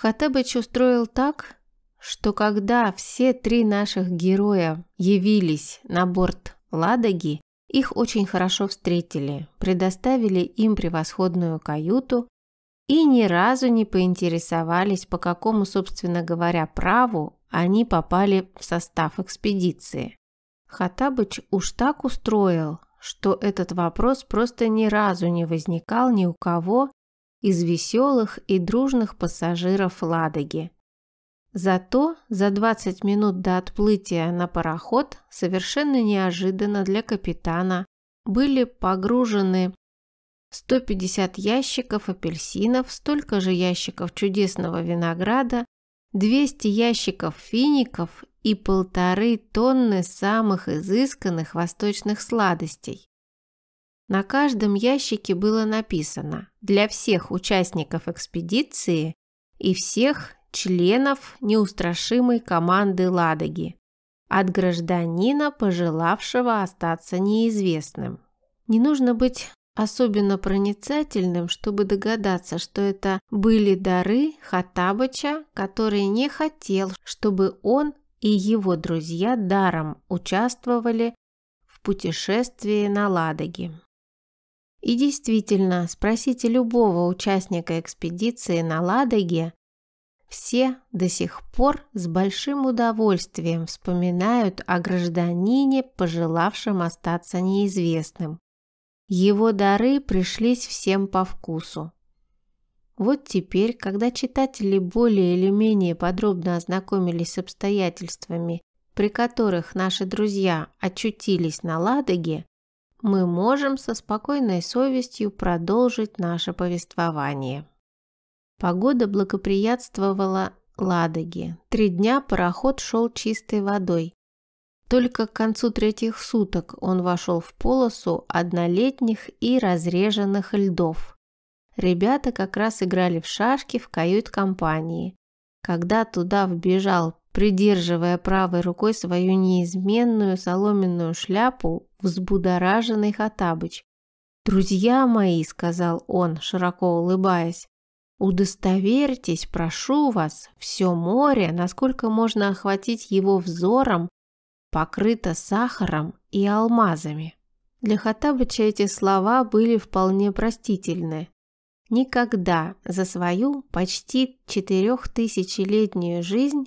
Хатабыч устроил так, что когда все три наших героя явились на борт Ладоги, их очень хорошо встретили, предоставили им превосходную каюту и ни разу не поинтересовались, по какому, собственно говоря, праву они попали в состав экспедиции. Хатабыч уж так устроил, что этот вопрос просто ни разу не возникал ни у кого из веселых и дружных пассажиров Ладоги. Зато за 20 минут до отплытия на пароход совершенно неожиданно для капитана были погружены 150 ящиков апельсинов, столько же ящиков чудесного винограда, 200 ящиков фиников и полторы тонны самых изысканных восточных сладостей. На каждом ящике было написано «Для всех участников экспедиции и всех членов неустрашимой команды Ладоги» от гражданина, пожелавшего остаться неизвестным. Не нужно быть особенно проницательным, чтобы догадаться, что это были дары Хатабыча, который не хотел, чтобы он и его друзья даром участвовали в путешествии на Ладоге. И действительно, спросите любого участника экспедиции на Ладоге, все до сих пор с большим удовольствием вспоминают о гражданине, пожелавшем остаться неизвестным. Его дары пришлись всем по вкусу. Вот теперь, когда читатели более или менее подробно ознакомились с обстоятельствами, при которых наши друзья очутились на Ладоге, мы можем со спокойной совестью продолжить наше повествование. Погода благоприятствовала Ладоге. Три дня пароход шел чистой водой. Только к концу третьих суток он вошел в полосу однолетних и разреженных льдов. Ребята как раз играли в шашки в кают-компании. Когда туда вбежал придерживая правой рукой свою неизменную соломенную шляпу, взбудораженный Хатабыч. «Друзья мои», — сказал он, широко улыбаясь, «удостоверьтесь, прошу вас, все море, насколько можно охватить его взором, покрыто сахаром и алмазами». Для Хатабыча эти слова были вполне простительны. Никогда за свою почти четырехтысячелетнюю жизнь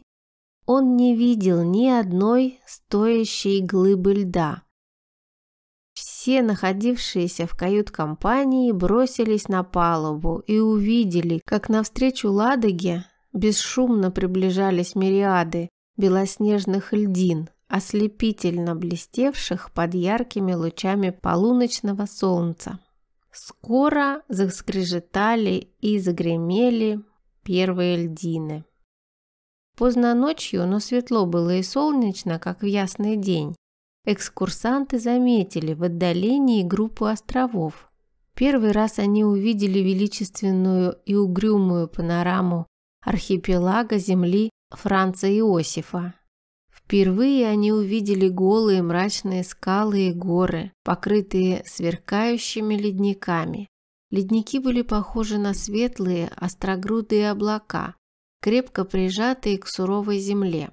он не видел ни одной стоящей глыбы льда. Все находившиеся в кают-компании бросились на палубу и увидели, как навстречу Ладоге бесшумно приближались мириады белоснежных льдин, ослепительно блестевших под яркими лучами полуночного солнца. Скоро заскрежетали и загремели первые льдины. Поздно ночью, но светло было и солнечно, как в ясный день. Экскурсанты заметили в отдалении группу островов. Первый раз они увидели величественную и угрюмую панораму архипелага земли Франца Иосифа. Впервые они увидели голые мрачные скалы и горы, покрытые сверкающими ледниками. Ледники были похожи на светлые, острогрудые облака, крепко прижатые к суровой земле.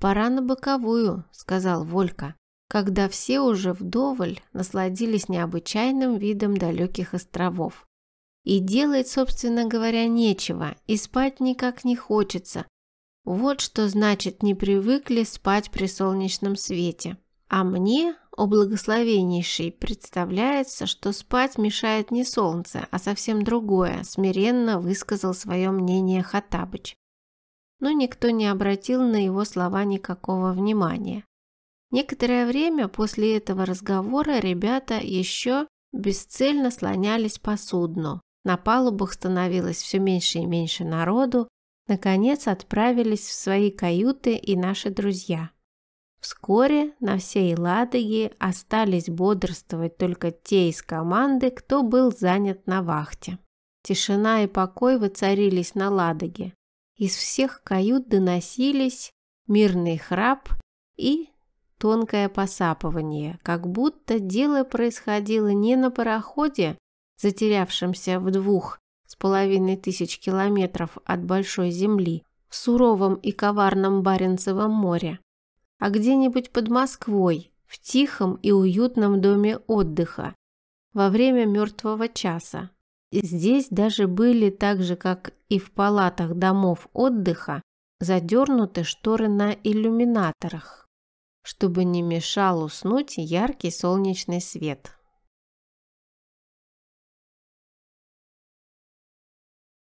«Пора на боковую», — сказал Волька, когда все уже вдоволь насладились необычайным видом далеких островов. И делать, собственно говоря, нечего, и спать никак не хочется. Вот что значит не привыкли спать при солнечном свете. А мне о благословеннейший представляется, что спать мешает не солнце, а совсем другое, смиренно высказал свое мнение Хатабыч. Но никто не обратил на его слова никакого внимания. Некоторое время после этого разговора ребята еще бесцельно слонялись по судну. На палубах становилось все меньше и меньше народу. Наконец отправились в свои каюты и наши друзья – Вскоре на всей Ладоге остались бодрствовать только те из команды, кто был занят на вахте. Тишина и покой воцарились на Ладоге. Из всех кают доносились мирный храп и тонкое посапывание, как будто дело происходило не на пароходе, затерявшемся в двух с половиной тысяч километров от Большой Земли, в суровом и коварном Баренцевом море, а где-нибудь под Москвой, в тихом и уютном доме отдыха, во время мертвого часа. Здесь даже были, так же как и в палатах домов отдыха, задернуты шторы на иллюминаторах, чтобы не мешал уснуть яркий солнечный свет.